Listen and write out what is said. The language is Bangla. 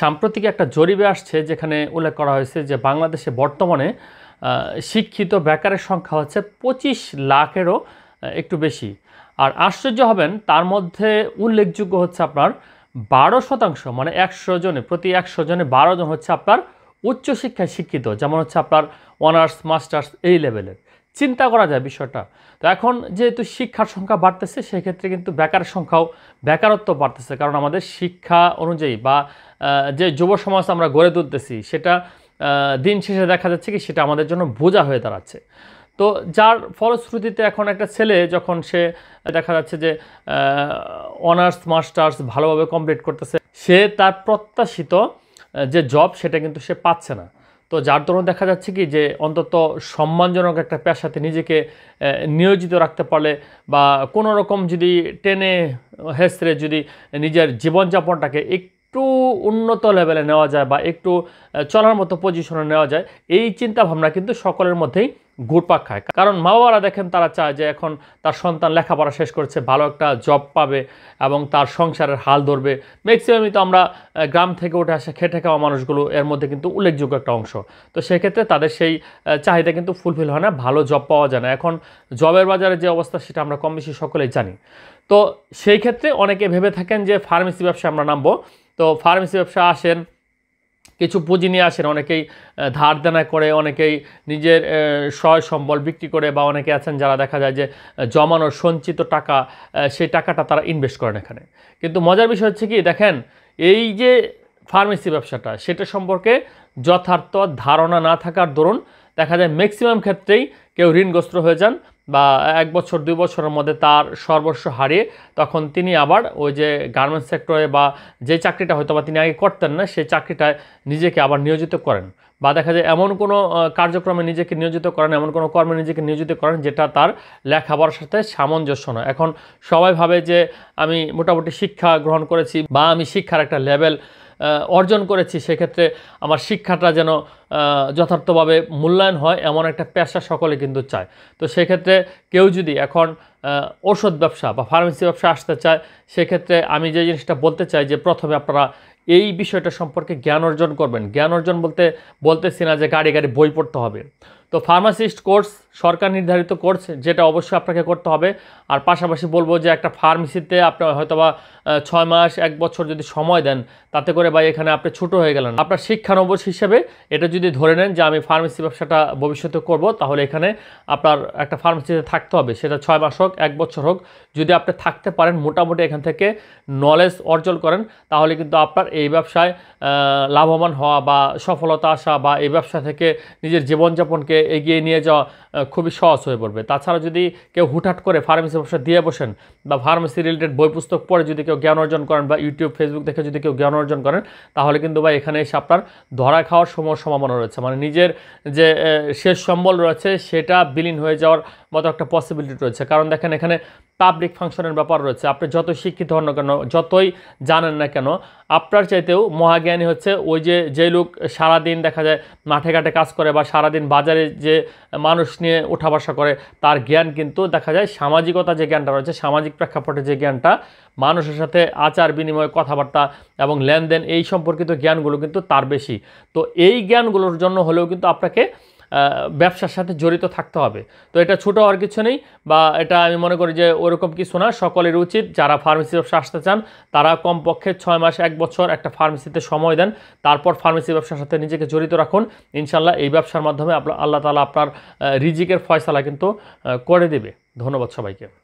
সাম্প্রতিক একটা জরিপে আসছে যেখানে উল্লেখ করা হয়েছে যে বাংলাদেশে বর্তমানে শিক্ষিত বেকারের সংখ্যা হচ্ছে পঁচিশ লাখেরও একটু বেশি আর আশ্চর্য হবেন তার মধ্যে উল্লেখযোগ্য হচ্ছে আপনার বারো শতাংশ মানে একশো জনে প্রতি একশো জনে বারো জন হচ্ছে আপনার উচ্চশিক্ষায় শিক্ষিত যেমন হচ্ছে আপনার অনার্স মাস্টার্স এই লেভেলের চিন্তা করা যায় বিষয়টা তো এখন যেহেতু শিক্ষার সংখ্যা বাড়তেছে সেক্ষেত্রে কিন্তু বেকার সংখ্যাও বেকারত্ব বাড়তেছে কারণ আমাদের শিক্ষা অনুযায়ী বা যে যুব সমাজ আমরা গড়ে তুলতেছি সেটা দিন শেষে দেখা যাচ্ছে কি সেটা আমাদের জন্য বোঝা হয়ে দাঁড়াচ্ছে তো যার ফলশ্রুতিতে এখন একটা ছেলে যখন সে দেখা যাচ্ছে যে অনার্স মাস্টার্স ভালোভাবে কমপ্লিট করতেছে সে তার প্রত্যাশিত যে জব সেটা কিন্তু সে পাচ্ছে না তো যার দরুন দেখা যাচ্ছে কি যে অন্তত সম্মানজনক একটা পেশাতে নিজেকে নিয়োজিত রাখতে পারলে বা কোনো রকম যদি টেনে হেসরে যদি নিজের জীবনযাপনটাকে এক একটু উন্নত লেভেলে নেওয়া যায় বা একটু চলার মতো পজিশনে নেওয়া যায় এই চিন্তা ভাবনা কিন্তু সকলের মধ্যেই ঘুরপাক খায় কারণ মা বাবারা দেখেন তারা চায় যে এখন তার সন্তান লেখাপড়া শেষ করছে ভালো একটা জব পাবে এবং তার সংসারের হাল ধরবে ম্যাক্সিমামই তো আমরা গ্রাম থেকে উঠে আসা খেটে খাওয়া মানুষগুলো এর মধ্যে কিন্তু উল্লেখযোগ্য একটা অংশ তো সেক্ষেত্রে তাদের সেই চাহিদা কিন্তু ফুলফিল হয় না ভালো জব পাওয়া যায় না এখন জবের বাজারে যে অবস্থা সেটা আমরা কম বেশি সকলেই জানি তো সেই ক্ষেত্রে অনেকে ভেবে থাকেন যে ফার্মেসি ব্যবসা আমরা নামবো তো ফার্মেসি ব্যবসা আসেন কিছু পুঁজি নিয়ে আসেন অনেকেই ধার দেনা করে অনেকেই নিজের সয় সম্বল বিক্রি করে বা অনেকে আছেন যারা দেখা যায় যে জমানো সঞ্চিত টাকা সেই টাকাটা তারা ইনভেস্ট করেন এখানে কিন্তু মজার বিষয় হচ্ছে কি দেখেন এই যে ফার্মেসি ব্যবসাটা সেটা সম্পর্কে যথার্থ ধারণা না থাকার দরুন দেখা যায় ম্যাক্সিমাম ক্ষেত্রেই কেউ ঋণগ্রস্ত হয়ে যান বা এক বছর দুই বছরের মধ্যে তার সর্বস্ব হারিয়ে তখন তিনি আবার ওই যে গার্মেন্টস সেক্টরে বা যে চাকরিটা হয়তো বা তিনি আগে করতেন না সেই চাকরিটায় নিজেকে আবার নিয়োজিত করেন বা দেখা যায় এমন কোনো কার্যক্রমে নিজেকে নিয়োজিত করেন এমন কোনো কর্মে নিজেকে নিয়োজিত করেন যেটা তার লেখাপড়ার সাথে সামঞ্জস্য নয় এখন সবাই ভাবে যে আমি মোটামুটি শিক্ষা গ্রহণ করেছি বা আমি শিক্ষার একটা লেভেল অর্জন করেছি সেক্ষেত্রে আমার শিক্ষাটা যেন যথার্থভাবে মূল্যায়ন হয় এমন একটা পেশা সকলে কিন্তু চায় তো সেক্ষেত্রে কেউ যদি এখন ওষুধ ব্যবসা বা ফার্মেসি ব্যবসা আসতে চায় সেক্ষেত্রে আমি যে জিনিসটা বলতে চাই যে প্রথমে আপনারা এই বিষয়টা সম্পর্কে জ্ঞান অর্জন করবেন জ্ঞান অর্জন বলতে বলতেছি না যে গাড়ি গাড়ি বই পড়তে হবে তো ফার্মাসিস্ট কোর্স সরকার নির্ধারিত করছে যেটা অবশ্যই আপনাকে করতে হবে আর পাশাপাশি বলবো যে একটা ফার্মেসিতে আপনার হয়তোবা ছয় মাস এক বছর যদি সময় দেন তাতে করে বা এখানে আপনি ছোট হয়ে গেলেন আপনার শিক্ষানবশ হিসেবে এটা যদি ধরে নেন যে আমি ফার্মেসি ব্যবসাটা ভবিষ্যতে করব তাহলে এখানে আপনার একটা ফার্মেসিতে থাকতে হবে সেটা ছয় মাস হোক এক বছর হোক যদি আপনি থাকতে পারেন মোটামুটি এখান থেকে নলেজ অর্জন করেন তাহলে কিন্তু আপনার এই ব্যবসায় লাভবান হওয়া বা সফলতা আসা বা এই ব্যবসা থেকে নিজের জীবনযাপনকে এগিয়ে নিয়ে যাওয়া খুবই সহজ হয়ে পড়বে তাছাড়া যদি কেউ হুটহাট করে ফার্মেসি ব্যবসা দিয়ে বসেন বা ফার্মেসি রিলেটেড বই পুস্তক পড়ে যদি কেউ জ্ঞান অর্জন করেন বা ইউটিউব ফেসবুক দেখে যদি কেউ জ্ঞান অর্জন করেন তাহলে কিন্তু ভাই এখানে এসে আপনার ধরা খাওয়ার সময় সম্ভাবনা রয়েছে মানে নিজের যে শেষ সম্বল রয়েছে সেটা বিলীন হয়ে যাওয়ার মতো একটা পসিবিলিটি রয়েছে কারণ দেখেন এখানে পাবলিক ফাংশনের ব্যাপার রয়েছে আপনি যত শিক্ষিত হন না কেন যতই জানেন না কেন আপনার চাইতেও মহাজ্ঞানী হচ্ছে ওই যে যে লোক সারাদিন দেখা যায় মাঠে ঘাটে কাজ করে বা সারাদিন বাজারে যে মানুষ নিয়ে ওঠা বসা করে তার জ্ঞান কিন্তু দেখা যায় সামাজিকতা যে জ্ঞানটা রয়েছে সামাজিক প্রেক্ষাপটে যে জ্ঞানটা মানুষের সাথে আচার বিনিময় কথাবার্তা এবং লেনদেন এই সম্পর্কিত জ্ঞানগুলো কিন্তু তার বেশি তো এই জ্ঞানগুলোর জন্য হলেও কিন্তু আপনাকে ব্যবসার সাথে জড়িত থাকতে হবে তো এটা ছোট হওয়ার কিছু নেই বা এটা আমি মনে করি যে ওরকম কিছু না সকলের উচিত যারা ফার্মেসি ব্যবসা আসতে চান তারা কমপক্ষে ছয় মাস এক বছর একটা ফার্মেসিতে সময় দেন তারপর ফার্মেসি ব্যবসার সাথে নিজেকে জড়িত রাখুন ইনশাল্লাহ এই ব্যবসার মাধ্যমে আপনার আল্লাহ তালা আপনার রিজিকের ফয়সালা কিন্তু করে দেবে ধন্যবাদ সবাইকে